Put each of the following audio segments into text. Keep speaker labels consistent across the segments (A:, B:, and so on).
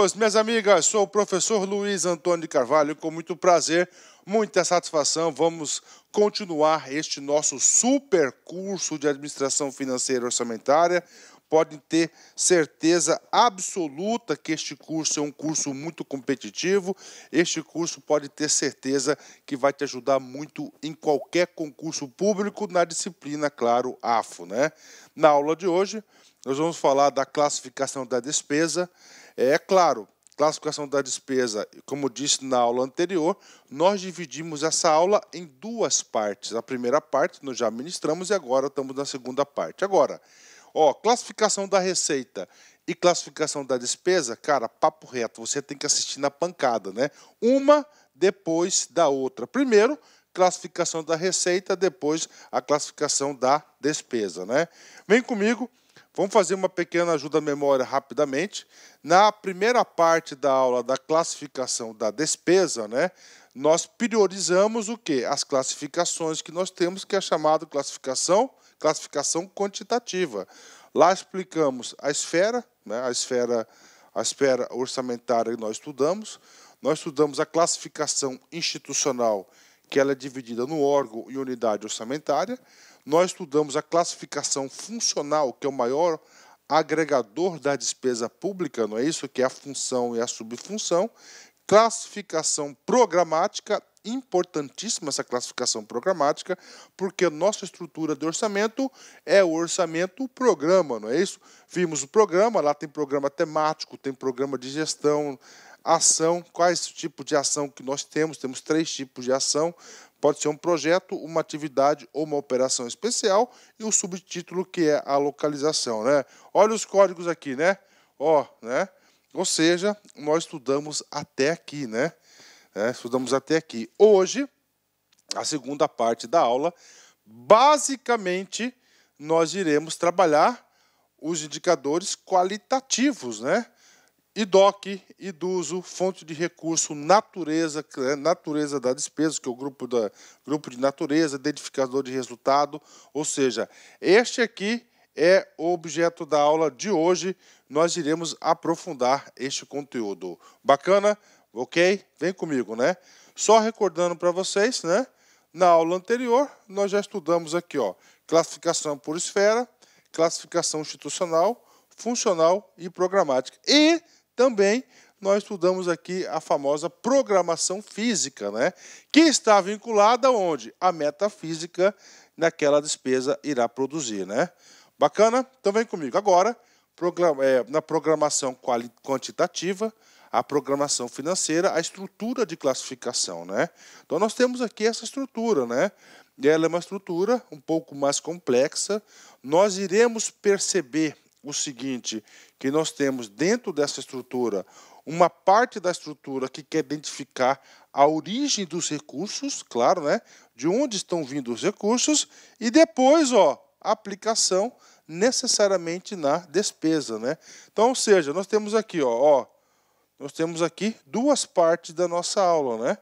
A: amigos, minhas amigas, sou o professor Luiz Antônio Carvalho, com muito prazer, muita satisfação, vamos continuar este nosso super curso de administração financeira orçamentária. Podem ter certeza absoluta que este curso é um curso muito competitivo. Este curso pode ter certeza que vai te ajudar muito em qualquer concurso público na disciplina, claro, AFO, né? Na aula de hoje, nós vamos falar da classificação da despesa, é, é claro, classificação da despesa, como disse na aula anterior, nós dividimos essa aula em duas partes. A primeira parte nós já ministramos e agora estamos na segunda parte. Agora, ó, classificação da receita e classificação da despesa, cara, papo reto, você tem que assistir na pancada, né? Uma depois da outra. Primeiro, classificação da receita, depois a classificação da despesa, né? Vem comigo Vamos fazer uma pequena ajuda à memória rapidamente. Na primeira parte da aula da classificação da despesa, né, nós priorizamos o quê? As classificações que nós temos, que é chamada classificação, classificação quantitativa. Lá explicamos a esfera, né, a esfera, a esfera orçamentária que nós estudamos. Nós estudamos a classificação institucional, que ela é dividida no órgão e unidade orçamentária nós estudamos a classificação funcional, que é o maior agregador da despesa pública, não é isso? Que é a função e a subfunção. Classificação programática, importantíssima essa classificação programática, porque a nossa estrutura de orçamento é o orçamento, o programa, não é isso? Vimos o programa, lá tem programa temático, tem programa de gestão, ação, quais tipos de ação que nós temos, temos três tipos de ação, Pode ser um projeto, uma atividade ou uma operação especial e o subtítulo que é a localização, né? Olha os códigos aqui, né? Ó, né? Ou seja, nós estudamos até aqui, né? É, estudamos até aqui. Hoje, a segunda parte da aula, basicamente nós iremos trabalhar os indicadores qualitativos, né? IDOC, IDUSO, fonte de recurso, natureza, natureza da despesa, que é o grupo, da, grupo de natureza, identificador de resultado. Ou seja, este aqui é o objeto da aula de hoje. Nós iremos aprofundar este conteúdo. Bacana? Ok? Vem comigo, né? Só recordando para vocês, né? Na aula anterior, nós já estudamos aqui, ó, classificação por esfera, classificação institucional, funcional e programática. E também nós estudamos aqui a famosa programação física, né? que está vinculada onde? A metafísica naquela despesa irá produzir. Né? Bacana? Então vem comigo agora é, na programação quantitativa, a programação financeira, a estrutura de classificação, né? Então nós temos aqui essa estrutura, né? Ela é uma estrutura um pouco mais complexa. Nós iremos perceber o seguinte, que nós temos dentro dessa estrutura uma parte da estrutura que quer identificar a origem dos recursos, claro, né? De onde estão vindo os recursos e depois, ó, a aplicação necessariamente na despesa, né? Então, ou seja, nós temos aqui, ó, ó nós temos aqui duas partes da nossa aula, né?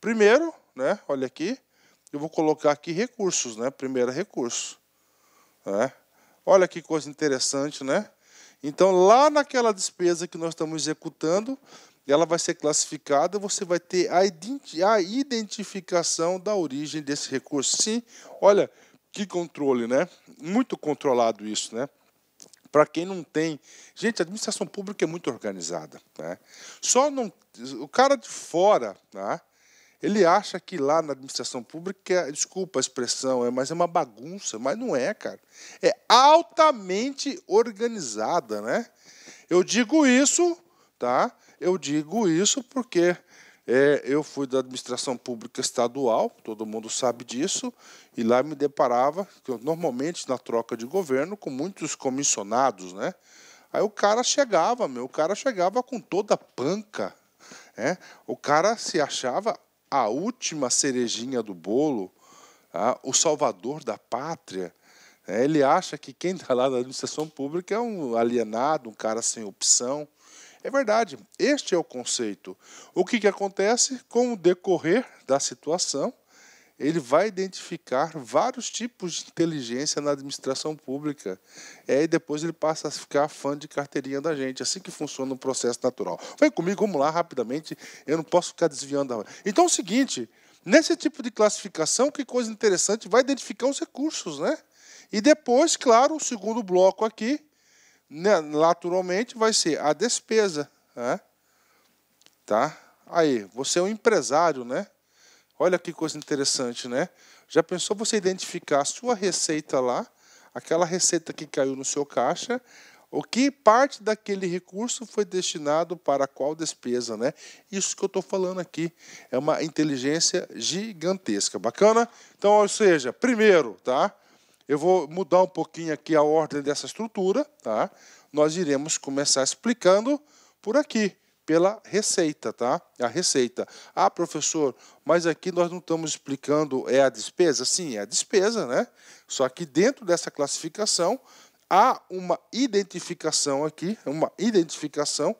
A: Primeiro, né? Olha aqui, eu vou colocar aqui recursos, né? Primeiro recurso, né? Olha que coisa interessante, né? Então, lá naquela despesa que nós estamos executando, ela vai ser classificada, você vai ter a, identi a identificação da origem desse recurso. Sim, olha que controle, né? Muito controlado isso, né? Para quem não tem. Gente, a administração pública é muito organizada. Né? Só não. O cara de fora. Né? Ele acha que lá na administração pública, é, desculpa a expressão, é, mas é uma bagunça, mas não é, cara. É altamente organizada, né? Eu digo isso, tá? Eu digo isso porque é, eu fui da administração pública estadual, todo mundo sabe disso, e lá me deparava, normalmente na troca de governo, com muitos comissionados, né? Aí o cara chegava, meu, o cara chegava com toda a panca, é? O cara se achava a última cerejinha do bolo, tá? o salvador da pátria. Né? Ele acha que quem está lá na administração pública é um alienado, um cara sem opção. É verdade, este é o conceito. O que, que acontece com o decorrer da situação? ele vai identificar vários tipos de inteligência na administração pública. É, e aí depois ele passa a ficar fã de carteirinha da gente. Assim que funciona o processo natural. Vem comigo, vamos lá rapidamente. Eu não posso ficar desviando da Então é o seguinte: nesse tipo de classificação, que coisa interessante, vai identificar os recursos, né? E depois, claro, o segundo bloco aqui, né, naturalmente, vai ser a despesa. Né? Tá? Aí, você é um empresário, né? Olha que coisa interessante, né? Já pensou você identificar a sua receita lá, aquela receita que caiu no seu caixa, o que parte daquele recurso foi destinado para qual despesa, né? Isso que eu estou falando aqui é uma inteligência gigantesca, bacana? Então, ou seja, primeiro, tá? Eu vou mudar um pouquinho aqui a ordem dessa estrutura, tá? Nós iremos começar explicando por aqui pela receita, tá? A receita. Ah, professor, mas aqui nós não estamos explicando é a despesa? Sim, é a despesa, né? Só que dentro dessa classificação há uma identificação aqui, uma identificação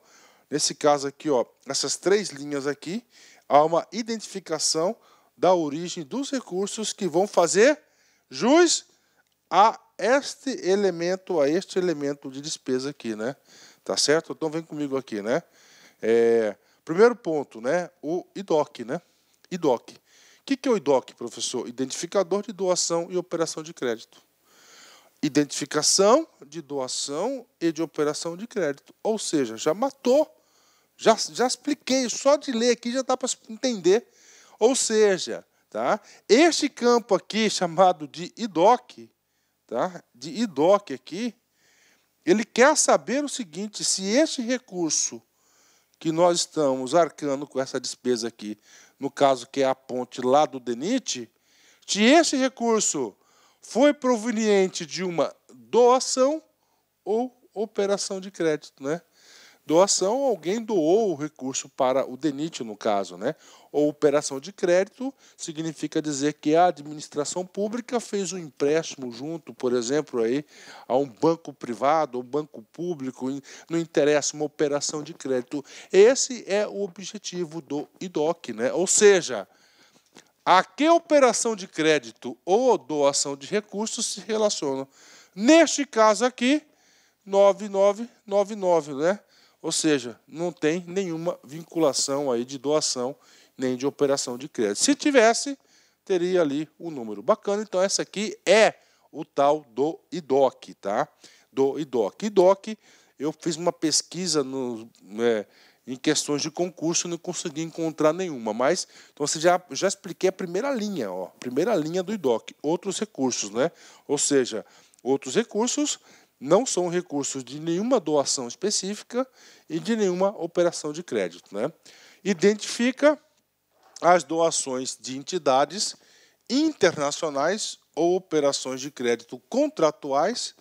A: nesse caso aqui, ó, essas três linhas aqui, há uma identificação da origem dos recursos que vão fazer jus a este elemento, a este elemento de despesa aqui, né? Tá certo? Então vem comigo aqui, né? É, primeiro ponto, né? O IDOC, né? IDOC. O que, que é o IDOC, professor? Identificador de doação e operação de crédito. Identificação de doação e de operação de crédito. Ou seja, já matou. Já, já expliquei, só de ler aqui já dá para entender. Ou seja, tá? este campo aqui, chamado de IDOC, tá? de IDOC aqui, ele quer saber o seguinte: se este recurso que nós estamos arcando com essa despesa aqui, no caso que é a ponte lá do DENIT, se esse recurso foi proveniente de uma doação ou operação de crédito, né? Doação, alguém doou o recurso para o DENIT, no caso, né? ou operação de crédito significa dizer que a administração pública fez um empréstimo junto, por exemplo, aí, a um banco privado ou banco público, não interessa, uma operação de crédito. Esse é o objetivo do IDOC, né? ou seja, a que operação de crédito ou doação de recursos se relacionam. Neste caso aqui, 9999, né? Ou seja, não tem nenhuma vinculação aí de doação nem de operação de crédito. Se tivesse, teria ali um número bacana. Então, essa aqui é o tal do IDOC, tá? Do IDOC. IDOC, eu fiz uma pesquisa no, é, em questões de concurso, e não consegui encontrar nenhuma, mas então você já, já expliquei a primeira linha, ó, primeira linha do IDOC, outros recursos, né? Ou seja, outros recursos não são recursos de nenhuma doação específica e de nenhuma operação de crédito, né? Identifica as doações de entidades internacionais ou operações de crédito contratuais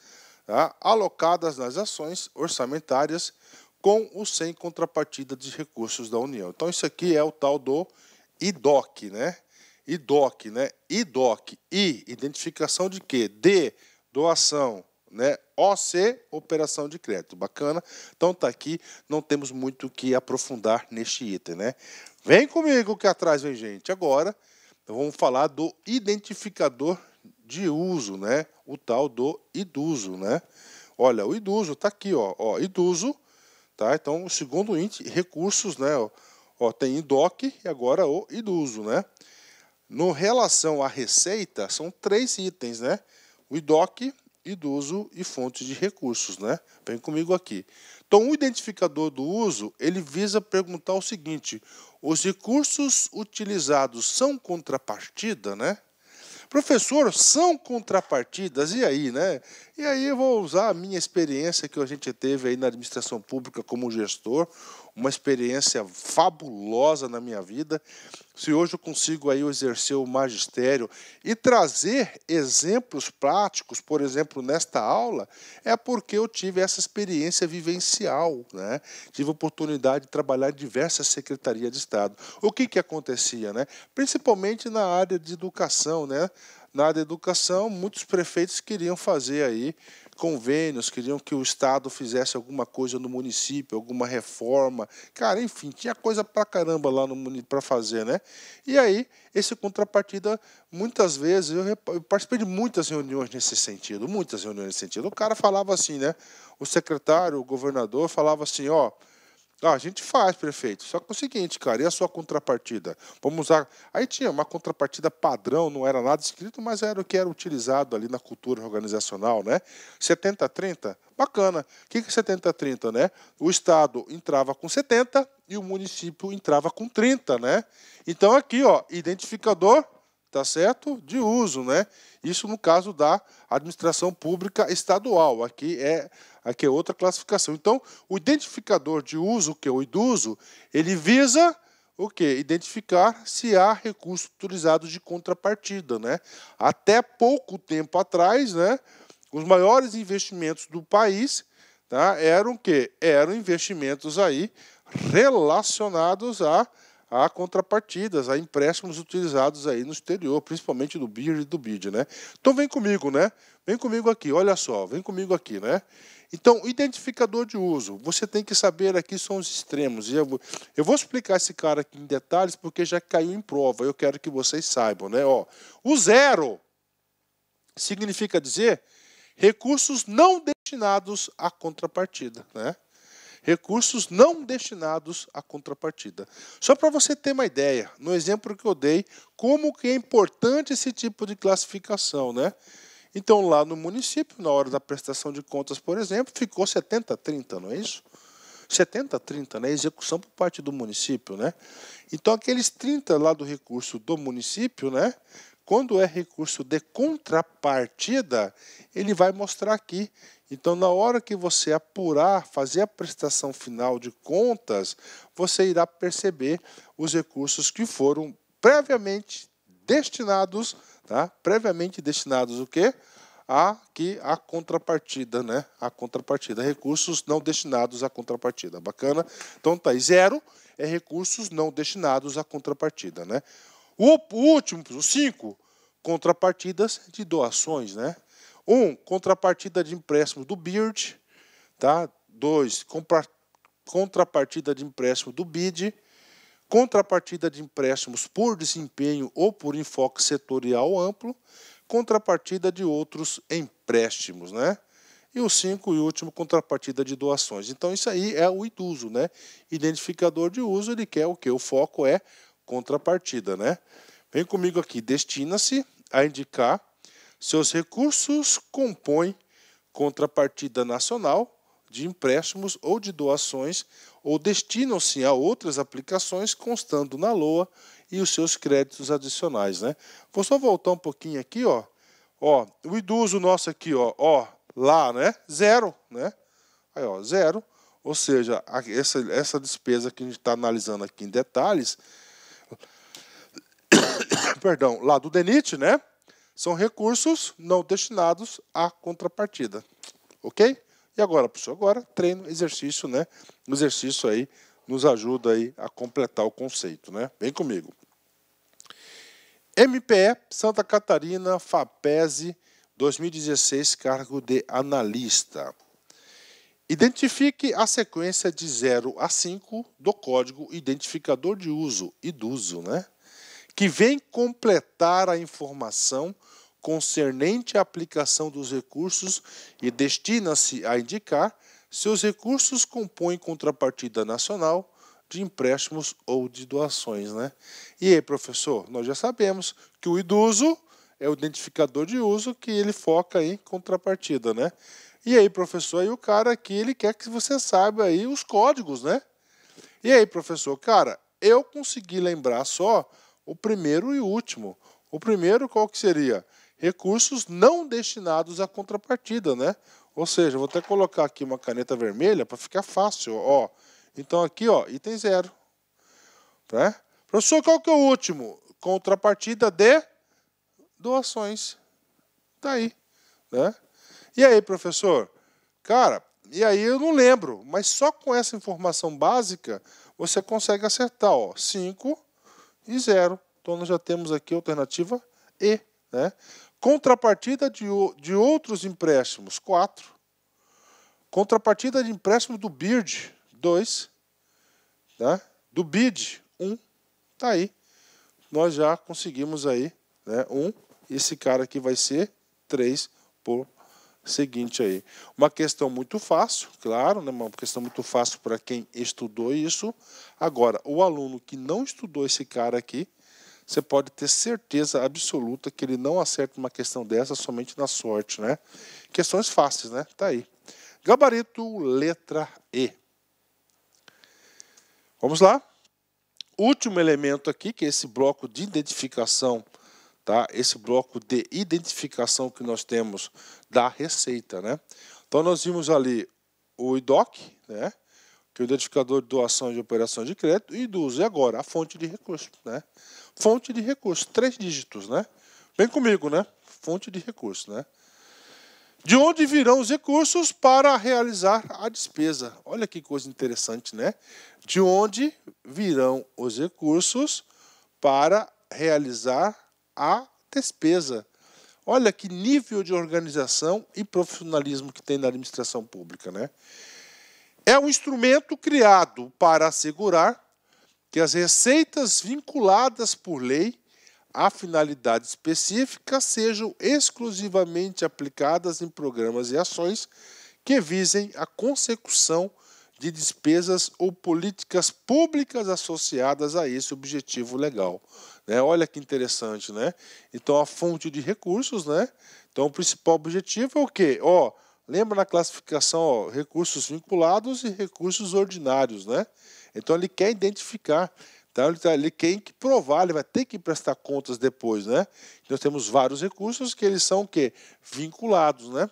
A: tá, alocadas nas ações orçamentárias com ou sem contrapartida de recursos da União. Então, isso aqui é o tal do IDOC, né? IDOC, né? IDOC. I, identificação de quê? D, doação, né? OC, operação de crédito. Bacana? Então, tá aqui, não temos muito o que aprofundar neste item, né? Vem comigo que atrás vem gente. Agora, então vamos falar do identificador de uso, né? O tal do iduso, né? Olha, o iduso tá aqui, ó, ó iduso, tá? Então, o segundo índice, recursos, né? Ó, ó, tem IDOC e agora o iduso, né? No relação à receita, são três itens, né? O IDOC, iduso e fontes de recursos, né? Vem comigo aqui. Então, o identificador do uso ele visa perguntar o seguinte: os recursos utilizados são contrapartida, né? Professor, são contrapartidas, e aí, né? E aí eu vou usar a minha experiência que a gente teve aí na administração pública como gestor, uma experiência fabulosa na minha vida. Se hoje eu consigo aí exercer o magistério e trazer exemplos práticos, por exemplo, nesta aula, é porque eu tive essa experiência vivencial, né? Tive oportunidade de trabalhar em diversas secretarias de Estado. O que que acontecia, né? Principalmente na área de educação, né? Na área de educação, muitos prefeitos queriam fazer aí convênios, queriam que o Estado fizesse alguma coisa no município, alguma reforma. Cara, enfim, tinha coisa pra caramba lá no para fazer, né? E aí, esse contrapartida, muitas vezes, eu, eu participei de muitas reuniões nesse sentido, muitas reuniões nesse sentido. O cara falava assim, né? O secretário, o governador falava assim, ó. Oh, ah, a gente faz, prefeito. Só que é o seguinte, cara, e a sua contrapartida? Vamos usar. Aí tinha uma contrapartida padrão, não era nada escrito, mas era o que era utilizado ali na cultura organizacional, né? 70-30, bacana. O que é 70-30, né? O Estado entrava com 70 e o município entrava com 30, né? Então aqui, ó, identificador, tá certo? De uso, né? Isso no caso da administração pública estadual. Aqui é Aqui é outra classificação. Então, o identificador de uso, que é o iduso, ele visa o quê? Identificar se há recurso utilizado de contrapartida, né? Até pouco tempo atrás, né, os maiores investimentos do país, tá, eram quê? eram investimentos aí relacionados a a contrapartidas, a empréstimos utilizados aí no exterior, principalmente do BIR e do BID, né? Então vem comigo, né? Vem comigo aqui, olha só, vem comigo aqui, né? Então, identificador de uso, você tem que saber aqui são os extremos. Eu vou, eu vou explicar esse cara aqui em detalhes porque já caiu em prova. Eu quero que vocês saibam, né? Ó, o zero significa dizer recursos não destinados à contrapartida, né? Recursos não destinados à contrapartida. Só para você ter uma ideia, no exemplo que eu dei, como que é importante esse tipo de classificação, né? Então, lá no município, na hora da prestação de contas, por exemplo, ficou 70-30, não é isso? 70-30, né? Execução por parte do município, né? Então, aqueles 30 lá do recurso do município, né? Quando é recurso de contrapartida, ele vai mostrar aqui. Então, na hora que você apurar, fazer a prestação final de contas, você irá perceber os recursos que foram previamente destinados tá? Previamente destinados o quê? A que a contrapartida, né? A contrapartida, recursos não destinados à contrapartida. Bacana? Então tá, e zero é recursos não destinados à contrapartida, né? O último, o cinco, contrapartidas de doações, né? Um, contrapartida de empréstimo do BIRD, tá? Dois, contrapartida de empréstimo do BID contrapartida de empréstimos por desempenho ou por enfoque setorial amplo, contrapartida de outros empréstimos, né? E o cinco e último, contrapartida de doações. Então, isso aí é o iduso, né? Identificador de uso, ele quer o que? O foco é contrapartida, né? Vem comigo aqui, destina-se a indicar seus recursos compõem contrapartida nacional de empréstimos ou de doações ou destinam-se a outras aplicações, constando na LOA e os seus créditos adicionais. Né? Vou só voltar um pouquinho aqui, ó. Ó, o iduso nosso aqui, ó, ó, lá, né? Zero, né? Aí, ó, zero. Ou seja, essa, essa despesa que a gente está analisando aqui em detalhes, perdão, lá do DENIT, né? São recursos não destinados à contrapartida. Ok? E agora, professor, agora treino, exercício, né? O exercício aí nos ajuda aí a completar o conceito, né? Vem comigo. MPE Santa Catarina FAPESE 2016, cargo de analista. Identifique a sequência de 0 a 5 do código identificador de uso, IDUSO, né? que vem completar a informação concernente à aplicação dos recursos e destina-se a indicar se os recursos compõem contrapartida nacional de empréstimos ou de doações, né? E aí, professor, nós já sabemos que o iduso é o identificador de uso que ele foca em contrapartida, né? E aí, professor, aí o cara aqui, ele quer que você saiba aí os códigos, né? E aí, professor, cara, eu consegui lembrar só o primeiro e o último. O primeiro qual que seria? recursos não destinados à contrapartida, né? Ou seja, vou até colocar aqui uma caneta vermelha para ficar fácil, ó. Então aqui, ó, item zero, né? Professor, qual que é o último? Contrapartida de doações. Tá aí, né? E aí, professor? Cara, e aí eu não lembro, mas só com essa informação básica você consegue acertar, ó, 5 e 0. Então nós já temos aqui a alternativa E, né? Contrapartida de, de outros empréstimos, 4. Contrapartida de empréstimo do BIRD, 2. Né? Do BID, 1. Um. Tá aí. Nós já conseguimos aí, né? 1. Um. Esse cara aqui vai ser 3 por seguinte aí. Uma questão muito fácil, claro, né? uma questão muito fácil para quem estudou isso. Agora, o aluno que não estudou esse cara aqui, você pode ter certeza absoluta que ele não acerta uma questão dessa somente na sorte, né? Questões fáceis, né? Tá aí. Gabarito letra E. Vamos lá. Último elemento aqui, que é esse bloco de identificação, tá? Esse bloco de identificação que nós temos da receita, né? Então nós vimos ali o IDOC, né? Que é o identificador de doação de operação de crédito e do uso e agora a fonte de recurso, né? fonte de recurso, três dígitos, né? Vem comigo, né? Fonte de recurso, né? De onde virão os recursos para realizar a despesa? Olha que coisa interessante, né? De onde virão os recursos para realizar a despesa? Olha que nível de organização e profissionalismo que tem na administração pública, né? É um instrumento criado para assegurar que as receitas vinculadas por lei a finalidade específica sejam exclusivamente aplicadas em programas e ações que visem a consecução de despesas ou políticas públicas associadas a esse objetivo legal. Né? Olha que interessante, né? Então a fonte de recursos, né? Então o principal objetivo é o quê? Ó, lembra na classificação ó, recursos vinculados e recursos ordinários, né? Então ele quer identificar. tá? ele, tá, ele tem que provar, ele vai ter que prestar contas depois, né? Nós temos vários recursos que eles são o quê? Vinculados, né?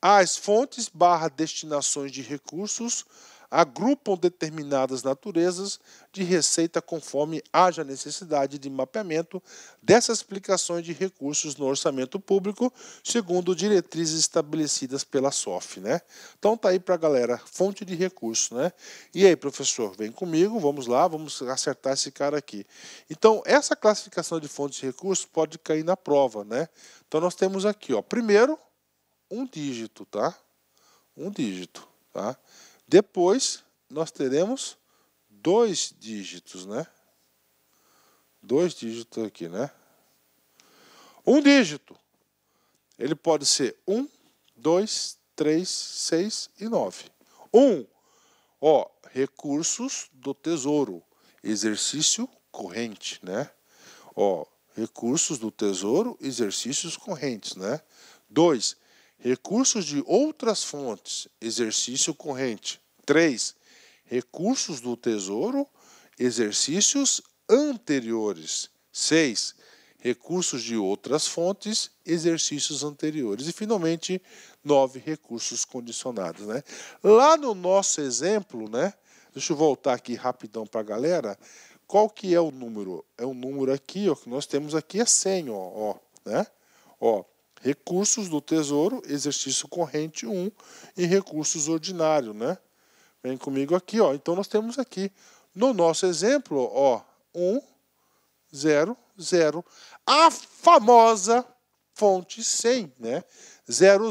A: As fontes barra destinações de recursos agrupam determinadas naturezas de receita conforme haja necessidade de mapeamento dessas aplicações de recursos no orçamento público, segundo diretrizes estabelecidas pela SOF. Né? Então tá aí para a galera, fonte de recurso. Né? E aí, professor, vem comigo, vamos lá, vamos acertar esse cara aqui. Então, essa classificação de fontes de recursos pode cair na prova. Né? Então nós temos aqui, ó, primeiro, um dígito, tá? Um dígito, tá? Depois, nós teremos dois dígitos, né? Dois dígitos aqui, né? Um dígito. Ele pode ser 1, 2, 3, 6 e 9. 1. Ó, recursos do tesouro. Exercício corrente, né? Ó, recursos do tesouro, exercícios correntes, né? 2. Recursos de outras fontes, exercício corrente. 3. Recursos do Tesouro, exercícios anteriores. 6. Recursos de outras fontes, exercícios anteriores. E, finalmente, 9. Recursos condicionados. Né? Lá no nosso exemplo, né? deixa eu voltar aqui rapidão para a galera. Qual que é o número? É o número aqui, ó, que nós temos aqui é 100, ó, ó, né? Ó, recursos do Tesouro, exercício corrente 1 e recursos ordinário, né? Vem comigo aqui, ó. Então nós temos aqui no nosso exemplo, ó, 1 0 0, a famosa fonte 100, né? 0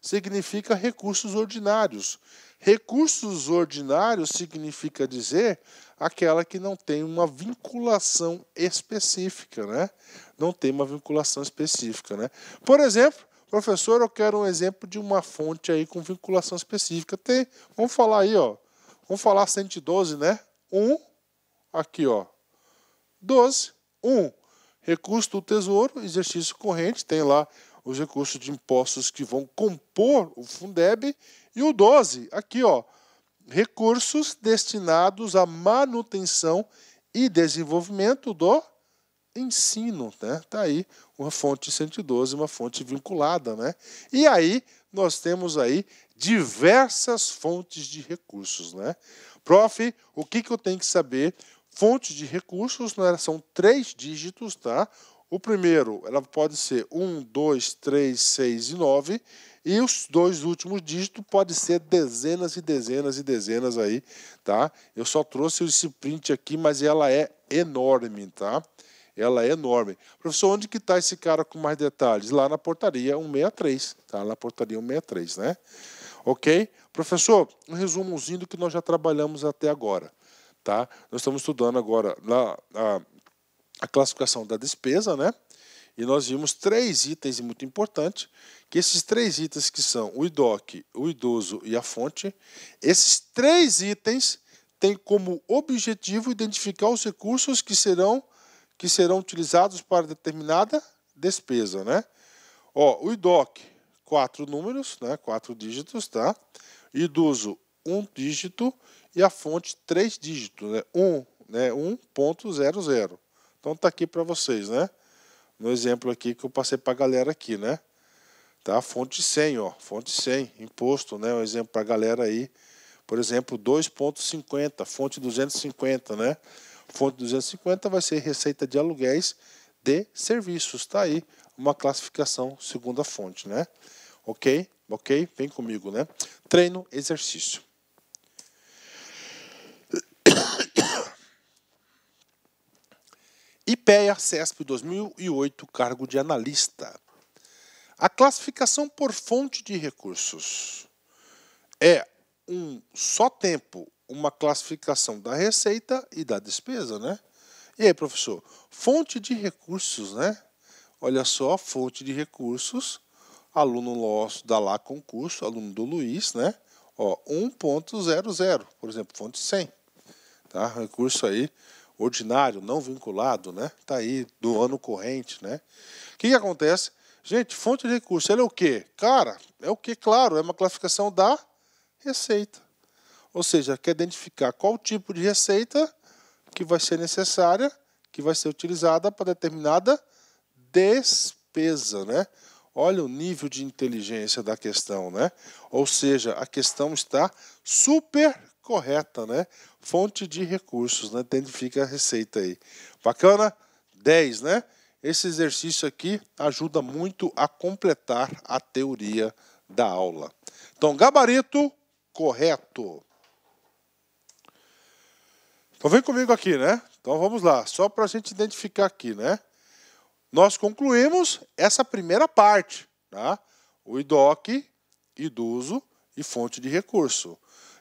A: significa recursos ordinários. Recursos ordinários significa dizer aquela que não tem uma vinculação específica, né? Não tem uma vinculação específica, né? Por exemplo, Professor, eu quero um exemplo de uma fonte aí com vinculação específica. Tem, vamos falar aí, ó. Vamos falar 112, né? 1, aqui, ó. 12, 1. Recurso do Tesouro, exercício corrente, tem lá os recursos de impostos que vão compor o Fundeb. E o 12, aqui, ó. Recursos destinados à manutenção e desenvolvimento do ensino, né? Tá aí uma fonte 112, uma fonte vinculada, né? E aí nós temos aí diversas fontes de recursos, né? Prof, o que, que eu tenho que saber? Fontes de recursos né, são três dígitos, tá? O primeiro, ela pode ser 1, 2, 3, 6 e 9. E os dois últimos dígitos pode ser dezenas e dezenas e dezenas aí, tá? Eu só trouxe esse print aqui, mas ela é enorme, tá? ela é enorme. Professor, onde que está esse cara com mais detalhes? Lá na portaria 163, tá? Na portaria 163, né? Ok? Professor, um resumozinho do que nós já trabalhamos até agora, tá? Nós estamos estudando agora na, a, a classificação da despesa, né? E nós vimos três itens muito importantes, que esses três itens que são o IDOC, o idoso e a fonte, esses três itens têm como objetivo identificar os recursos que serão que serão utilizados para determinada despesa, né? Ó, o IDOC, quatro números, né? Quatro dígitos, tá? Iduso, um dígito e a fonte três dígitos, né? Um, né? 1.00. Então tá aqui para vocês, né? No exemplo aqui que eu passei para a galera aqui, né? Tá? Fonte 100, ó, fonte 100, imposto, né? Um exemplo para a galera aí. Por exemplo, 2.50, fonte 250, né? Fonte 250 vai ser receita de aluguéis de serviços. Está aí uma classificação segundo a fonte, né? Ok? Ok? Vem comigo, né? Treino, exercício. IPEA CESP 2008, cargo de analista. A classificação por fonte de recursos é um só tempo uma classificação da receita e da despesa, né? E aí, professor, fonte de recursos, né? Olha só, fonte de recursos, aluno nosso da lá concurso, aluno do Luiz, né? Ó, 1.00, por exemplo, fonte 100. Tá? Recurso aí ordinário, não vinculado, né? Tá aí do ano corrente, né? O que, que acontece? Gente, fonte de recurso, ela é o quê? Cara, é o quê? claro, é uma classificação da receita. Ou seja, quer identificar qual tipo de receita que vai ser necessária, que vai ser utilizada para determinada despesa, né? Olha o nível de inteligência da questão, né? Ou seja, a questão está super correta, né? Fonte de recursos, né? Identifica a receita aí. Bacana? 10, né? Esse exercício aqui ajuda muito a completar a teoria da aula. Então, gabarito correto. Então vem comigo aqui, né? Então vamos lá, só para a gente identificar aqui, né? Nós concluímos essa primeira parte, tá? O IDOC, idoso e fonte de recurso.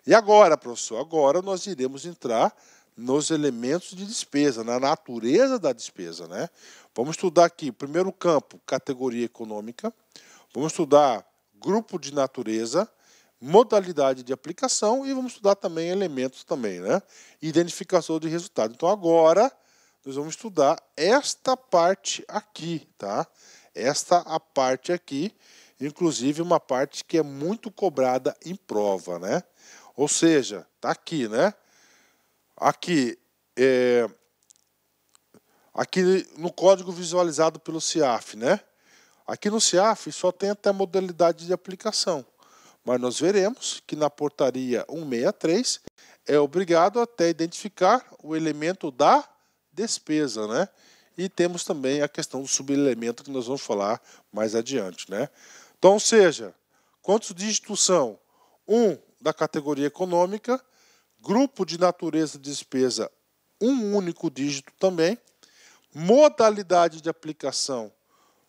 A: E agora, professor, agora nós iremos entrar nos elementos de despesa, na natureza da despesa, né? Vamos estudar aqui, primeiro campo, categoria econômica. Vamos estudar grupo de natureza modalidade de aplicação e vamos estudar também elementos também, né? Identificação de resultado. Então agora nós vamos estudar esta parte aqui, tá? Esta a parte aqui, inclusive uma parte que é muito cobrada em prova, né? Ou seja, tá aqui, né? Aqui é... aqui no código visualizado pelo CIAF, né? Aqui no CIAF só tem até modalidade de aplicação. Mas nós veremos que na portaria 163 é obrigado até identificar o elemento da despesa, né? E temos também a questão do subelemento que nós vamos falar mais adiante, né? Então, seja, quantos dígitos são? Um da categoria econômica, grupo de natureza de despesa, um único dígito também, modalidade de aplicação,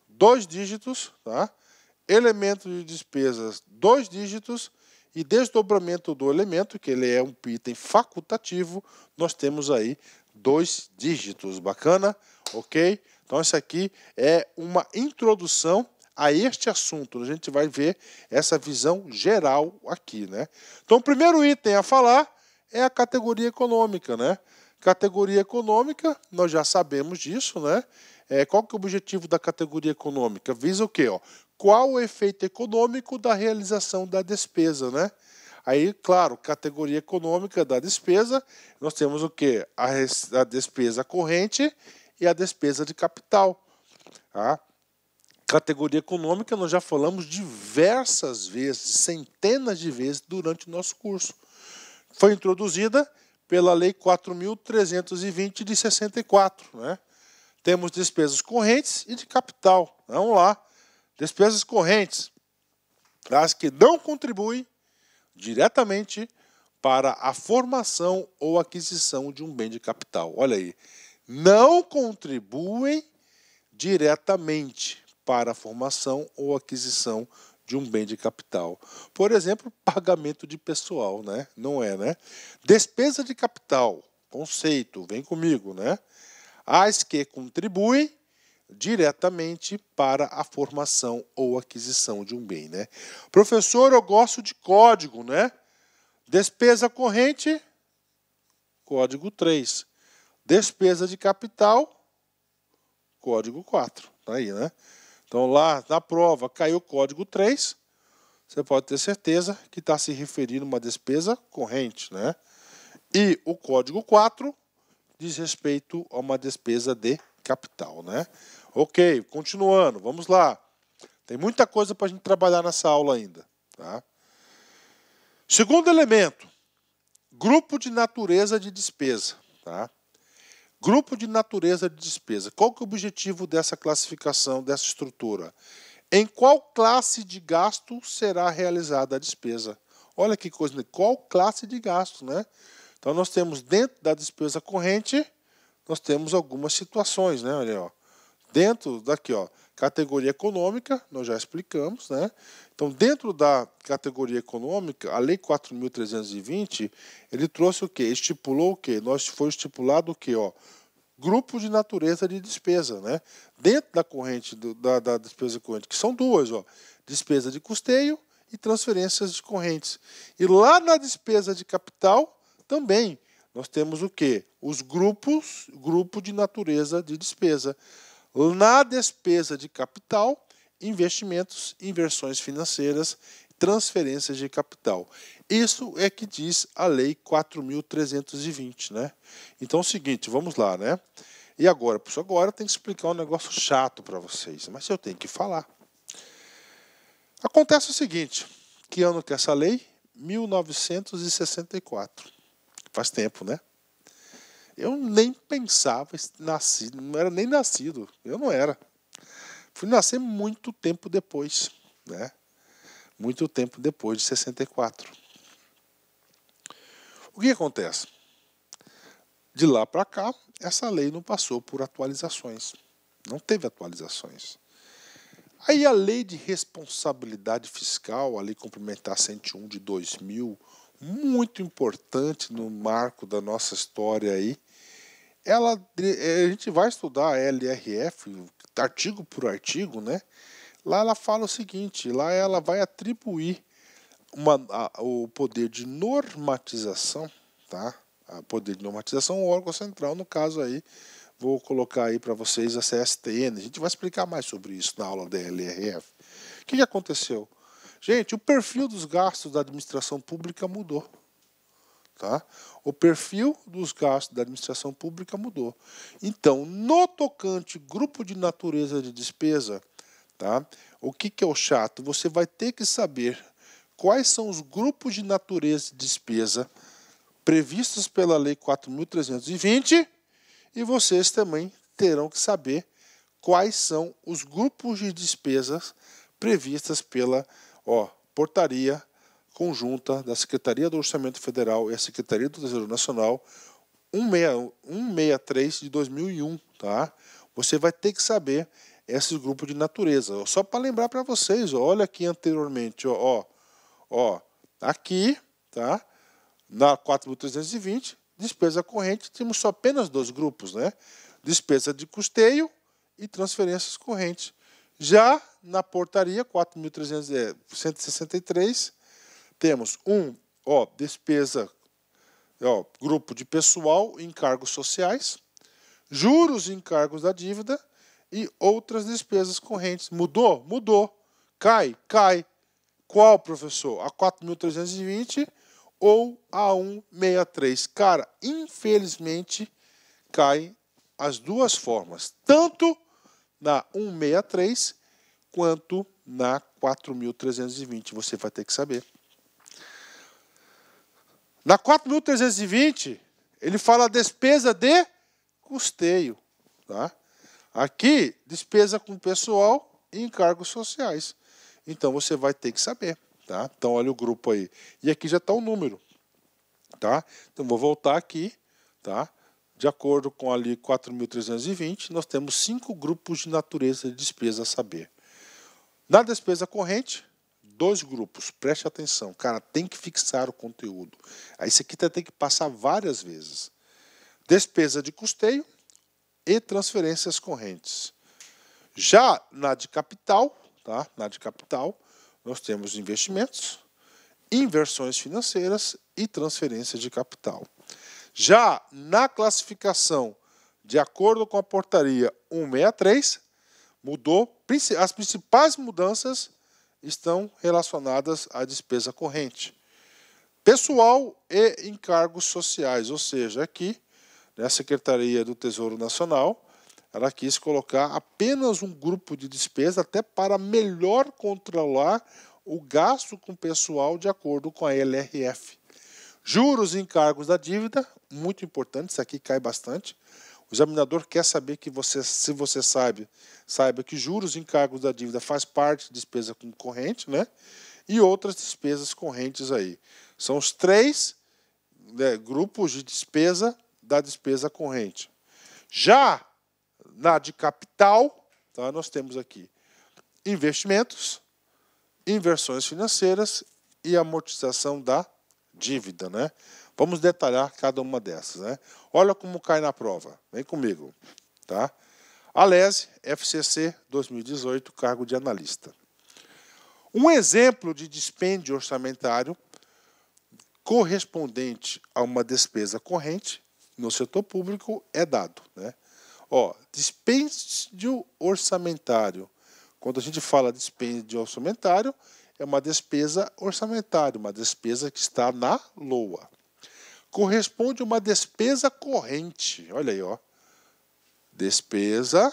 A: dois dígitos, tá? elemento de despesas dois dígitos e desdobramento do elemento, que ele é um item facultativo, nós temos aí dois dígitos. Bacana? Ok? Então, isso aqui é uma introdução a este assunto. A gente vai ver essa visão geral aqui, né? Então, o primeiro item a falar é a categoria econômica, né? Categoria econômica, nós já sabemos disso, né? É, qual que é o objetivo da categoria econômica? Visa o quê? Ó? qual o efeito econômico da realização da despesa, né? Aí, claro, categoria econômica da despesa, nós temos o que? A, a, despesa corrente e a despesa de capital. Tá? Categoria econômica nós já falamos diversas vezes, centenas de vezes durante o nosso curso. Foi introduzida pela Lei 4.320 de 64. Né? Temos despesas correntes e de capital. Vamos lá. Despesas correntes, as que não contribuem diretamente para a formação ou aquisição de um bem de capital. Olha aí. Não contribuem diretamente para a formação ou aquisição de um bem de capital. Por exemplo, pagamento de pessoal, né? Não é, né? Despesa de capital, conceito, vem comigo, né? As que contribuem diretamente para a formação ou aquisição de um bem, né? Professor, eu gosto de código, né? Despesa corrente, código 3. Despesa de capital, código 4. Tá aí, né? Então lá na prova caiu o código 3, você pode ter certeza que está se referindo a uma despesa corrente, né? E o código 4 diz respeito a uma despesa de capital, né? Ok, continuando, vamos lá. Tem muita coisa para a gente trabalhar nessa aula ainda. Tá? Segundo elemento, grupo de natureza de despesa. Tá? Grupo de natureza de despesa. Qual que é o objetivo dessa classificação, dessa estrutura? Em qual classe de gasto será realizada a despesa? Olha que coisa, né? qual classe de gasto, né? Então nós temos dentro da despesa corrente, nós temos algumas situações, né? Olha, ó dentro daqui, ó, categoria econômica, nós já explicamos, né? Então, dentro da categoria econômica, a Lei 4.320, ele trouxe o quê? Estipulou o quê? Nós foi estipulado o quê, ó? Grupo de natureza de despesa, né? Dentro da corrente do, da, da despesa corrente, que são duas, ó, despesa de custeio e transferências de correntes. E lá na despesa de capital também nós temos o quê? Os grupos, grupo de natureza de despesa na despesa de capital, investimentos, inversões financeiras, transferências de capital. Isso é que diz a lei 4320, né? Então é o seguinte, vamos lá, né? E agora, por isso agora tenho que explicar um negócio chato para vocês, mas eu tenho que falar. Acontece o seguinte, que ano que é essa lei? 1964. Faz tempo, né? Eu nem pensava, nascido, não era nem nascido, eu não era. Fui nascer muito tempo depois, né? Muito tempo depois de 64. O que acontece? De lá para cá, essa lei não passou por atualizações. Não teve atualizações. Aí a lei de responsabilidade fiscal, a lei complementar 101 de 2000, muito importante no marco da nossa história aí. Ela, eh, a gente vai estudar a LRF, artigo por artigo, né? Lá ela fala o seguinte: lá ela vai atribuir uma, a, o poder de normatização, tá? O poder de normatização, o órgão central, no caso aí, vou colocar aí para vocês a CSTN. A gente vai explicar mais sobre isso na aula da LRF. O que, que aconteceu? Gente, o perfil dos gastos da administração pública mudou. Tá? O perfil dos gastos da administração pública mudou. Então, no tocante grupo de natureza de despesa, tá? o que, que é o chato? Você vai ter que saber quais são os grupos de natureza de despesa previstos pela Lei 4.320 e vocês também terão que saber quais são os grupos de despesas previstas pela Lei Ó, portaria conjunta da Secretaria do Orçamento Federal e a Secretaria do Tesouro Nacional 163 de 2001, tá? Você vai ter que saber esses grupos de natureza. Só para lembrar para vocês, olha aqui anteriormente, ó, ó, aqui, tá? Na 4.320, despesa corrente, temos só apenas dois grupos, né? Despesa de custeio e transferências correntes. Já na portaria 4.363, é, temos um, ó, despesa, ó, grupo de pessoal em cargos sociais, juros em cargos da dívida e outras despesas correntes. Mudou? Mudou. Cai? Cai. Qual, professor? A 4.320 ou a 163? Cara, infelizmente, cai as duas formas. Tanto na 163 quanto na 4.320. Você vai ter que saber. Na 4.320, ele fala despesa de custeio. Tá? Aqui, despesa com pessoal e encargos sociais. Então, você vai ter que saber. Tá? Então, olha o grupo aí. E aqui já está o número. Tá? Então, vou voltar aqui. Tá? De acordo com a Lei 4.320, nós temos cinco grupos de natureza de despesa a saber. Na despesa corrente, dois grupos, preste atenção, cara, tem que fixar o conteúdo. Aí isso aqui tá, tem que passar várias vezes. Despesa de custeio e transferências correntes. Já na de capital, tá? Na de capital, nós temos investimentos, inversões financeiras e transferências de capital. Já na classificação, de acordo com a portaria 163, mudou. As principais mudanças estão relacionadas à despesa corrente. Pessoal e encargos sociais, ou seja, aqui, na né, Secretaria do Tesouro Nacional, ela quis colocar apenas um grupo de despesa até para melhor controlar o gasto com pessoal de acordo com a LRF. Juros e encargos da dívida, muito importante, isso aqui cai bastante. O examinador quer saber que você, se você sabe, saiba que juros e encargos da dívida faz parte de despesa corrente, né? E outras despesas correntes aí. São os três né, grupos de despesa da despesa corrente. Já na de capital, tá, nós temos aqui investimentos, inversões financeiras e amortização da dívida, né? Vamos detalhar cada uma dessas, né? Olha como cai na prova. Vem comigo, tá? Alese, FCC 2018, cargo de analista. Um exemplo de dispêndio orçamentário correspondente a uma despesa corrente no setor público é dado, né? Ó, dispêndio orçamentário. Quando a gente fala de dispêndio orçamentário, é uma despesa orçamentária, uma despesa que está na LOA. Corresponde a uma despesa corrente. Olha aí, ó. Despesa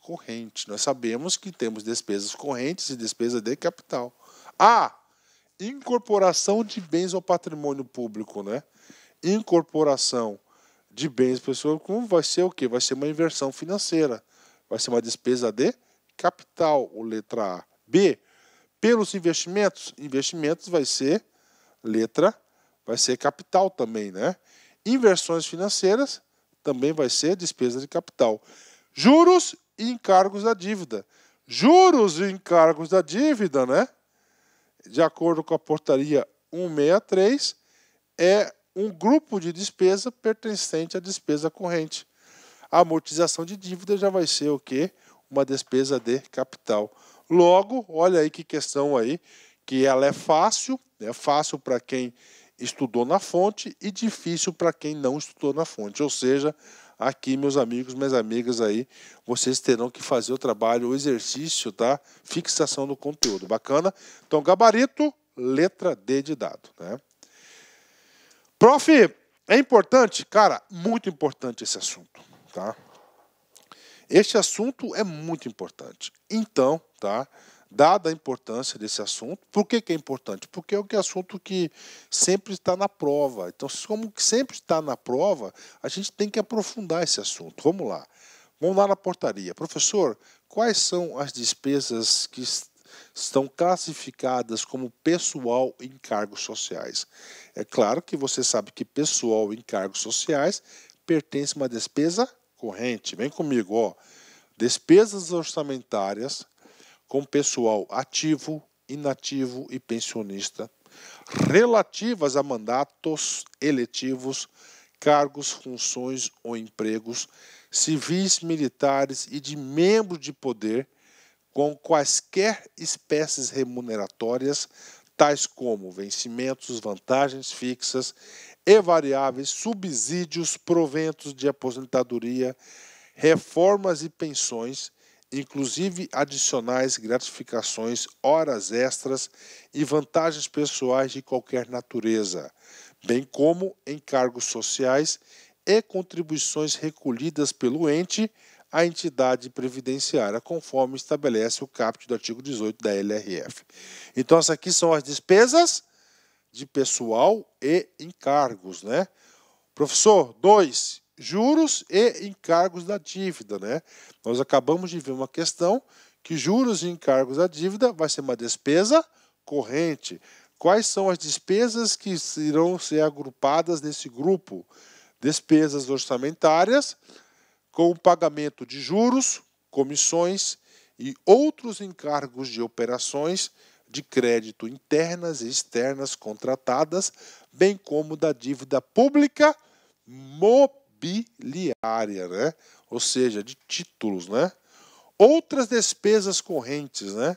A: corrente. Nós sabemos que temos despesas correntes e despesa de capital. A incorporação de bens ao patrimônio público, né? Incorporação de bens pessoal, como vai ser o quê? Vai ser uma inversão financeira. Vai ser uma despesa de capital, o letra A. B, pelos investimentos, investimentos vai ser letra, vai ser capital também, né? Inversões financeiras também vai ser despesa de capital. Juros e encargos da dívida. Juros e encargos da dívida, né? De acordo com a portaria 163, é um grupo de despesa pertencente à despesa corrente. A amortização de dívida já vai ser o quê? Uma despesa de capital. Logo, olha aí que questão aí, que ela é fácil, é fácil para quem estudou na fonte e difícil para quem não estudou na fonte. Ou seja, aqui, meus amigos, minhas amigas aí, vocês terão que fazer o trabalho, o exercício tá? fixação do conteúdo. Bacana? Então, gabarito, letra D de dado. Né? Prof, é importante? Cara, muito importante esse assunto. Tá? Este assunto é muito importante. Então, tá? dada a importância desse assunto. Por que, que é importante? Porque é o que é assunto que sempre está na prova. Então, como sempre está na prova, a gente tem que aprofundar esse assunto. Vamos lá. Vamos lá na portaria. Professor, quais são as despesas que estão classificadas como pessoal em cargos sociais? É claro que você sabe que pessoal em cargos sociais pertence a uma despesa corrente. Vem comigo, ó. Despesas orçamentárias com pessoal ativo, inativo e pensionista, relativas a mandatos eletivos, cargos, funções ou empregos civis, militares e de membro de poder com quaisquer espécies remuneratórias, tais como vencimentos, vantagens fixas e variáveis, subsídios, proventos de aposentadoria, reformas e pensões, inclusive adicionais gratificações, horas extras e vantagens pessoais de qualquer natureza, bem como encargos sociais e contribuições recolhidas pelo ente à entidade previdenciária, conforme estabelece o caput do artigo 18 da LRF. Então, essas aqui são as despesas de pessoal e encargos, né? Professor, dois juros e encargos da dívida, né? Nós acabamos de ver uma questão que juros e encargos da dívida vai ser uma despesa corrente. Quais são as despesas que irão ser agrupadas nesse grupo? Despesas orçamentárias com o pagamento de juros, comissões e outros encargos de operações de crédito internas e externas contratadas, bem como da dívida pública mo mobiliária, né? Ou seja, de títulos, né? Outras despesas correntes, né?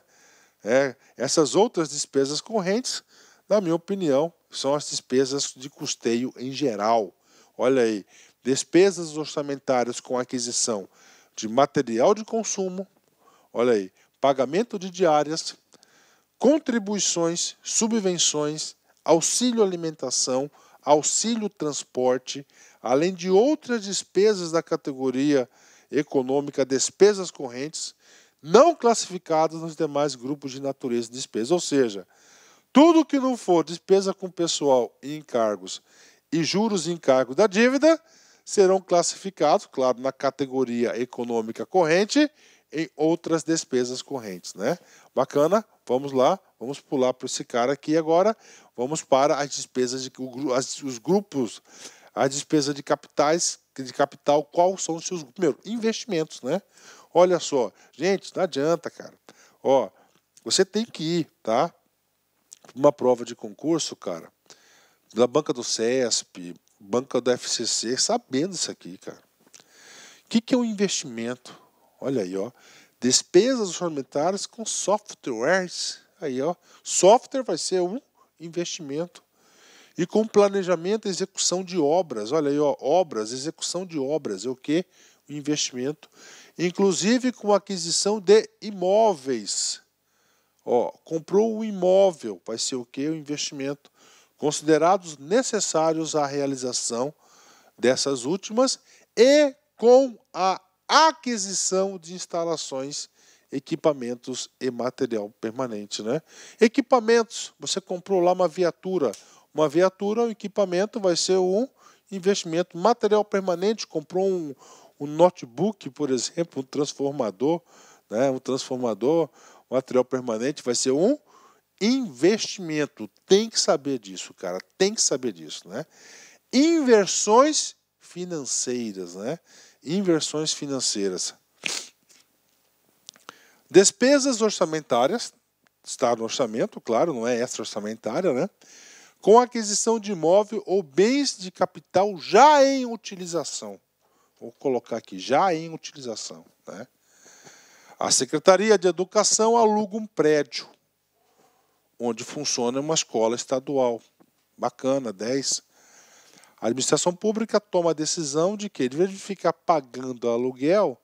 A: É, essas outras despesas correntes, na minha opinião, são as despesas de custeio em geral. Olha aí, despesas orçamentárias com aquisição de material de consumo, olha aí, pagamento de diárias, contribuições, subvenções, auxílio alimentação, auxílio transporte, além de outras despesas da categoria econômica despesas correntes, não classificadas nos demais grupos de natureza de despesa. Ou seja, tudo que não for despesa com pessoal e encargos e juros e encargos da dívida serão classificados, claro, na categoria econômica corrente em outras despesas correntes, né? Bacana, vamos lá, vamos pular para esse cara aqui agora. Vamos para as despesas de as, os grupos, a despesa de capitais, de capital, quais são os seus primeiro investimentos, né? Olha só, gente, não adianta, cara. Ó, você tem que ir, tá? Uma prova de concurso, cara, da banca do CESP, banca do FCC, sabendo isso aqui, cara. O que, que é um investimento? Olha aí, ó. Despesas orçamentárias com softwares. Aí, ó, software vai ser um investimento. E com planejamento e execução de obras. Olha aí, ó, obras, execução de obras. É o que? O investimento. Inclusive com aquisição de imóveis. Ó, comprou um imóvel, vai ser o que? O investimento. Considerados necessários à realização dessas últimas e com a aquisição de instalações, equipamentos e material permanente. Né? Equipamentos, você comprou lá uma viatura. Uma viatura, um equipamento vai ser um investimento. Material permanente, comprou um, um notebook, por exemplo, um transformador, né? um transformador, material permanente, vai ser um investimento. Tem que saber disso, cara. Tem que saber disso, né? Inversões financeiras, né? inversões financeiras. Despesas orçamentárias, está no orçamento, claro, não é extra-orçamentária, né? Com aquisição de imóvel ou bens de capital já em utilização. Vou colocar aqui, já em utilização. Né? A Secretaria de Educação aluga um prédio onde funciona uma escola estadual. Bacana, 10 a administração pública toma a decisão de que, em vez de ficar pagando aluguel,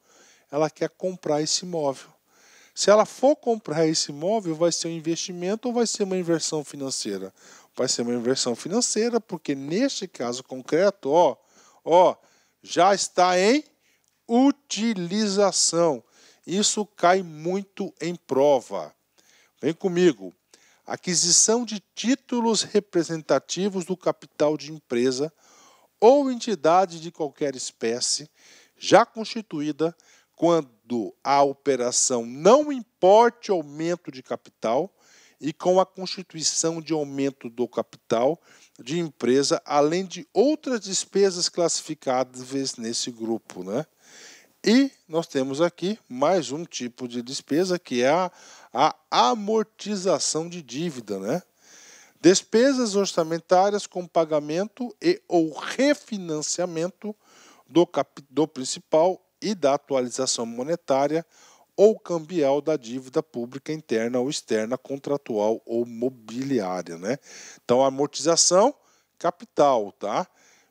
A: ela quer comprar esse imóvel. Se ela for comprar esse imóvel, vai ser um investimento ou vai ser uma inversão financeira? Vai ser uma inversão financeira, porque neste caso concreto, ó, ó, já está em utilização. Isso cai muito em prova. Vem comigo aquisição de títulos representativos do capital de empresa ou entidade de qualquer espécie já constituída quando a operação não importe aumento de capital e com a constituição de aumento do capital de empresa, além de outras despesas classificáveis nesse grupo, né? E nós temos aqui mais um tipo de despesa que é a, a amortização de dívida, né? Despesas orçamentárias com pagamento e ou refinanciamento do, do principal e da atualização monetária ou cambial da dívida pública interna ou externa, contratual ou mobiliária, né? Então, amortização, capital, tá?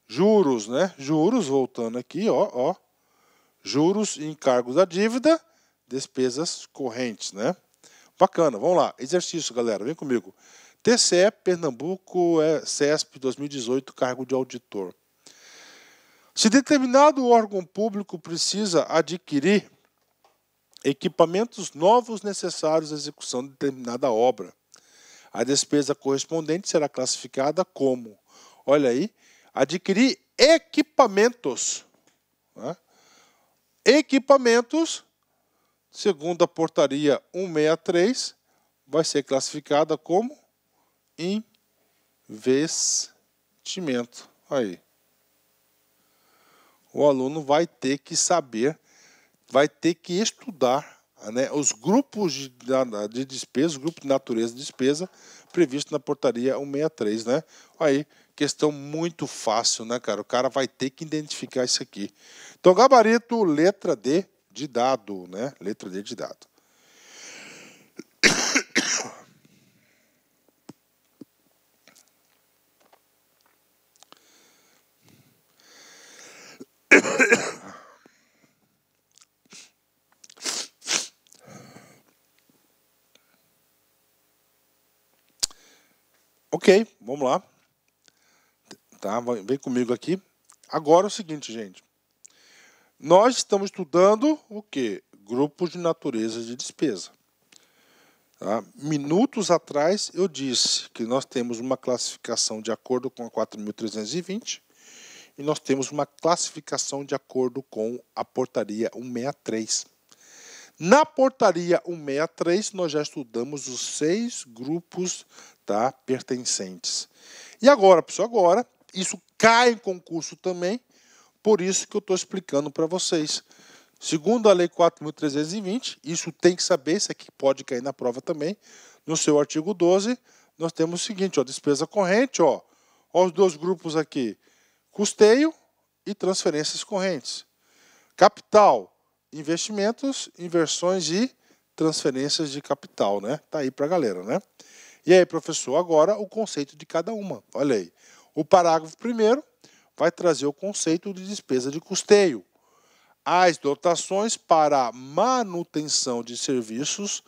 A: Juros, né? Juros, voltando aqui, ó, ó juros e encargos da dívida, despesas correntes, né? Bacana, vamos lá. Exercício, galera, vem comigo. TCE Pernambuco é CESP 2018, cargo de auditor. Se determinado órgão público precisa adquirir equipamentos novos necessários à execução de determinada obra, a despesa correspondente será classificada como, olha aí, adquirir equipamentos. Né? equipamentos, segundo a portaria 163, vai ser classificada como investimento. Aí. O aluno vai ter que saber, vai ter que estudar né, os grupos de, de despesa, os grupos de natureza de despesa previsto na portaria 163, né? Aí questão muito fácil, né, cara? O cara vai ter que identificar isso aqui. Então, gabarito, letra D de dado, né? Letra D de dado. ok, vamos lá. Tá? Vem comigo aqui. Agora é o seguinte, gente. Nós estamos estudando o que? Grupos de natureza de despesa. Tá? Minutos atrás eu disse que nós temos uma classificação de acordo com a 4.320 e nós temos uma classificação de acordo com a portaria 163. Na portaria 163, nós já estudamos os seis grupos tá, pertencentes. E agora, pessoal, agora isso cai em concurso também, por isso que eu estou explicando para vocês. Segundo a Lei 4.320, isso tem que saber, isso aqui pode cair na prova também, no seu artigo 12, nós temos o seguinte, ó, despesa corrente, ó, ó os dois grupos aqui, custeio e transferências correntes. Capital, investimentos, inversões e transferências de capital, né? Tá aí para a galera, né? E aí, professor, agora o conceito de cada uma. Olha aí. O parágrafo 1 vai trazer o conceito de despesa de custeio. As dotações para manutenção de serviços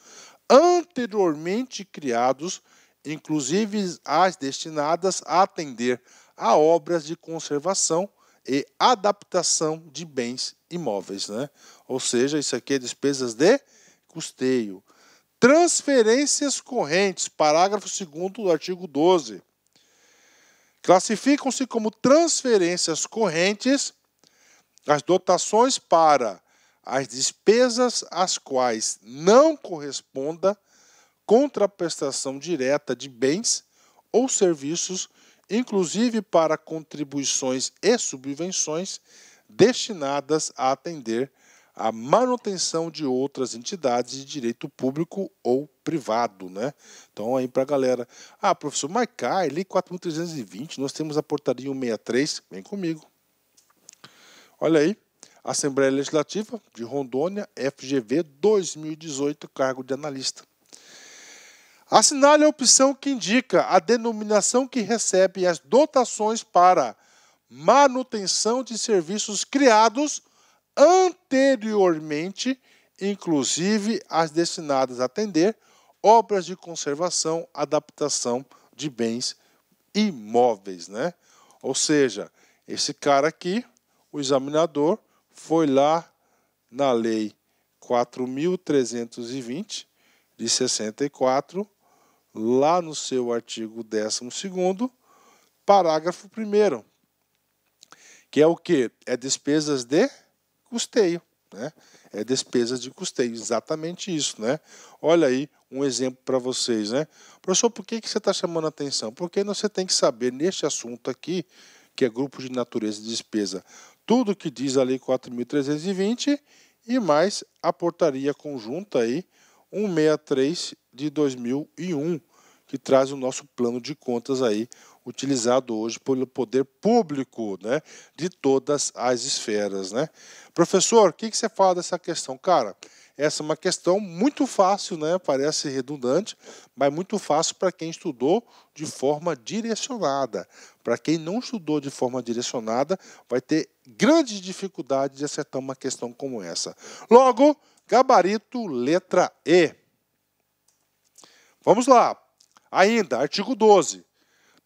A: anteriormente criados, inclusive as destinadas a atender a obras de conservação e adaptação de bens imóveis. Né? Ou seja, isso aqui é despesas de custeio. Transferências correntes, parágrafo 2 do artigo 12. Classificam-se como transferências correntes as dotações para as despesas às quais não corresponda contraprestação direta de bens ou serviços, inclusive para contribuições e subvenções destinadas a atender a manutenção de outras entidades de direito público ou privado, né? Então aí para a galera, ah, professor, Maikai, cai, lei 4.320, nós temos a portaria 163, vem comigo. Olha aí, Assembleia Legislativa de Rondônia, FGV 2018, cargo de analista. Assinale a opção que indica a denominação que recebe as dotações para manutenção de serviços criados anteriormente, inclusive as destinadas a atender obras de conservação, adaptação de bens imóveis, né? Ou seja, esse cara aqui, o examinador, foi lá na lei 4320 de 64, lá no seu artigo 12º, parágrafo 1 que é o que? É despesas de custeio. Né? É despesa de custeio, exatamente isso. Né? Olha aí um exemplo para vocês. Né? Professor, por que, que você está chamando atenção? Porque você tem que saber, neste assunto aqui, que é grupo de natureza de despesa, tudo que diz a Lei 4.320 e mais a portaria conjunta aí, 163 de 2001, que traz o nosso plano de contas aí, utilizado hoje pelo poder público, né, de todas as esferas, né? Professor, o que, que você fala dessa questão, cara? Essa é uma questão muito fácil, né? Parece redundante, mas muito fácil para quem estudou de forma direcionada. Para quem não estudou de forma direcionada, vai ter grande dificuldade de acertar uma questão como essa. Logo, gabarito letra E. Vamos lá. Ainda, artigo 12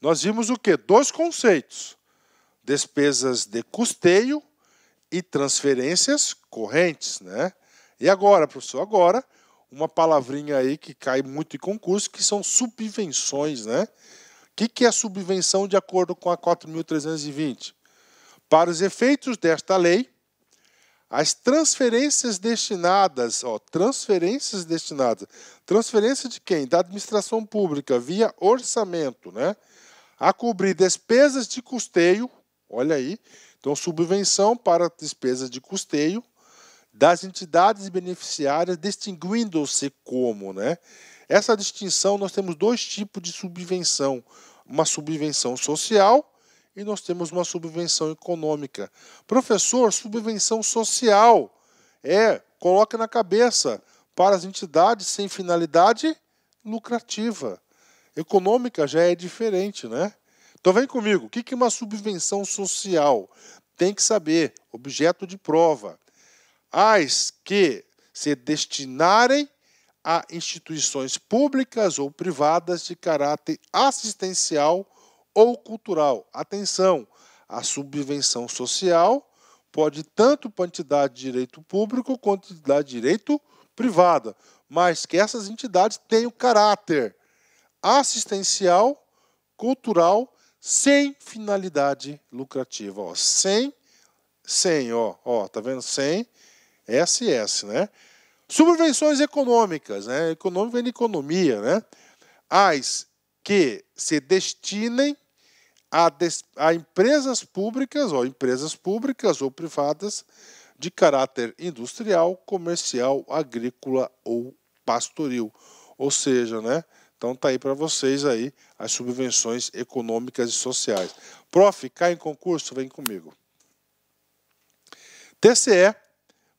A: nós vimos o que? Dois conceitos: despesas de custeio e transferências correntes, né? E agora, professor, agora uma palavrinha aí que cai muito em concurso, que são subvenções, né? O que, que é subvenção de acordo com a 4.320? Para os efeitos desta lei, as transferências destinadas, ó, transferências destinadas, transferência de quem? Da administração pública via orçamento, né? a cobrir despesas de custeio, olha aí, então subvenção para despesas de custeio das entidades beneficiárias, distinguindo-se como, né? Essa distinção nós temos dois tipos de subvenção, uma subvenção social e nós temos uma subvenção econômica. Professor, subvenção social é, coloque na cabeça, para as entidades sem finalidade lucrativa econômica já é diferente, né? Então vem comigo, o que é uma subvenção social? Tem que saber, objeto de prova. As que se destinarem a instituições públicas ou privadas de caráter assistencial ou cultural. Atenção, a subvenção social pode tanto para entidade de direito público quanto quantidade de direito privada, mas que essas entidades tenham caráter assistencial, cultural, sem finalidade lucrativa. Ó, sem, sem, ó, ó, tá vendo? Sem, SS, né? Subvenções econômicas, né? Econômica vem de economia, né? As que se destinem a, des a empresas públicas, ou empresas públicas ou privadas, de caráter industrial, comercial, agrícola ou pastoril. Ou seja, né? Então tá aí para vocês aí as subvenções econômicas e sociais. Prof, cai em concurso, vem comigo. TCE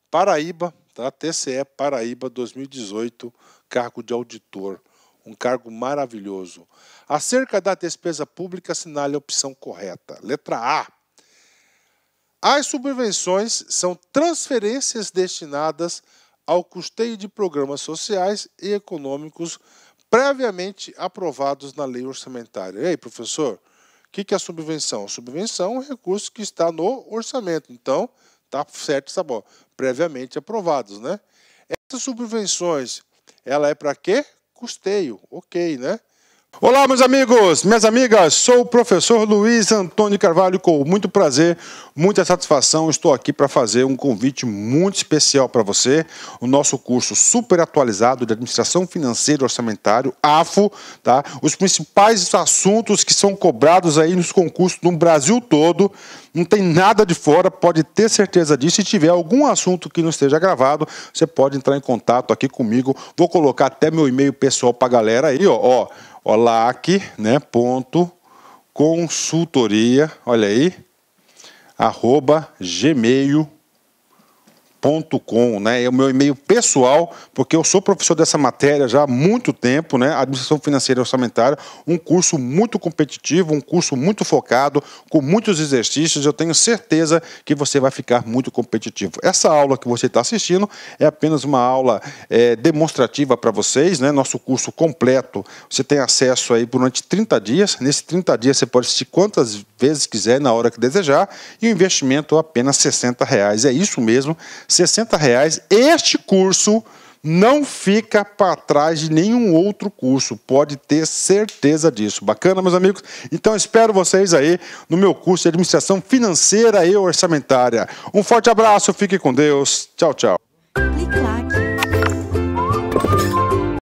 A: Paraíba, tá? TCE Paraíba 2018, cargo de auditor, um cargo maravilhoso. Acerca da despesa pública, assinale a opção correta. Letra A. As subvenções são transferências destinadas ao custeio de programas sociais e econômicos previamente aprovados na lei orçamentária. E aí, professor, o que, que é a subvenção? A subvenção é um recurso que está no orçamento. Então, tá certo está bom. Previamente aprovados, né? Essas subvenções, ela é para quê? Custeio, ok, né? Olá, meus amigos, minhas amigas, sou o professor Luiz Antônio Carvalho, com muito prazer, muita satisfação. Estou aqui para fazer um convite muito especial para você, o nosso curso super atualizado de Administração Financeira e Orçamentário, AFO, tá? Os principais assuntos que são cobrados aí nos concursos no Brasil todo, não tem nada de fora, pode ter certeza disso. Se tiver algum assunto que não esteja gravado, você pode entrar em contato aqui comigo. Vou colocar até meu e-mail pessoal para a galera aí, ó. ó olac, né, ponto consultoria, olha aí, arroba gmail.com com né? É o meu e-mail pessoal, porque eu sou professor dessa matéria já há muito tempo, né? Administração Financeira e Orçamentária, um curso muito competitivo, um curso muito focado, com muitos exercícios. Eu tenho certeza que você vai ficar muito competitivo. Essa aula que você está assistindo é apenas uma aula é, demonstrativa para vocês, né? Nosso curso completo, você tem acesso aí durante 30 dias. Nesses 30 dias você pode assistir quantas vezes quiser, na hora que desejar, e o investimento apenas 60 reais. É isso mesmo, 60 reais. Este curso não fica para trás de nenhum outro curso, pode ter certeza disso. Bacana, meus amigos? Então espero vocês aí no meu curso de administração financeira e orçamentária. Um forte abraço, fique com Deus. Tchau, tchau. Clique lá.